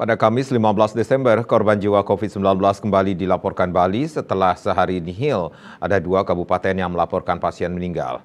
Pada Kamis 15 Desember, korban jiwa COVID-19 kembali dilaporkan Bali setelah sehari nihil. Ada dua kabupaten yang melaporkan pasien meninggal.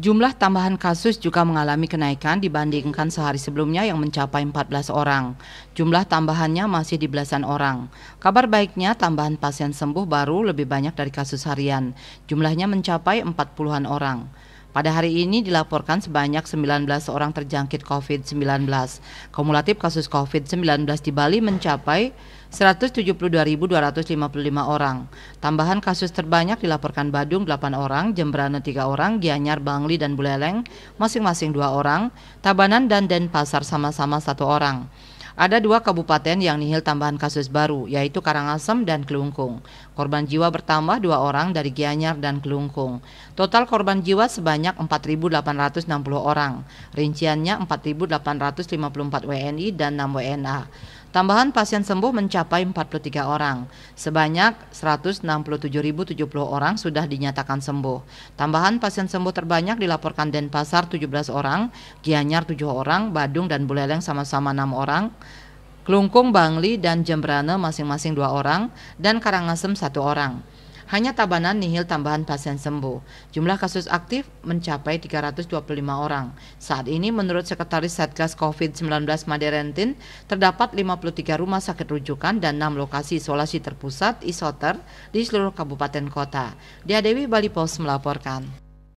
Jumlah tambahan kasus juga mengalami kenaikan dibandingkan sehari sebelumnya yang mencapai 14 orang. Jumlah tambahannya masih di belasan orang. Kabar baiknya tambahan pasien sembuh baru lebih banyak dari kasus harian. Jumlahnya mencapai 40-an orang. Pada hari ini dilaporkan sebanyak 19 orang terjangkit COVID-19. Kumulatif kasus COVID-19 di Bali mencapai 172.255 orang. Tambahan kasus terbanyak dilaporkan Badung 8 orang, Jembrana 3 orang, Gianyar, Bangli, dan Buleleng masing-masing 2 orang, Tabanan dan Denpasar sama-sama 1 orang. Ada dua kabupaten yang nihil tambahan kasus baru, yaitu Karangasem dan Kelungkung. Korban jiwa bertambah dua orang dari Gianyar dan Kelungkung. Total korban jiwa sebanyak 4.860 orang. Rinciannya 4.854 WNI dan 6 WNA. Tambahan pasien sembuh mencapai 43 orang. Sebanyak 167.070 orang sudah dinyatakan sembuh. Tambahan pasien sembuh terbanyak dilaporkan Denpasar 17 orang, Gianyar 7 orang, Badung dan Buleleng sama-sama 6 orang, Klungkung, Bangli, dan Jembrane masing-masing 2 orang, dan Karangasem 1 orang hanya tabanan nihil tambahan pasien sembuh. Jumlah kasus aktif mencapai 325 orang. Saat ini menurut Sekretaris Satgas COVID-19 Maderentin, terdapat 53 rumah sakit rujukan dan 6 lokasi isolasi terpusat isoter di seluruh kabupaten kota. Dia Dewi Bali Post melaporkan.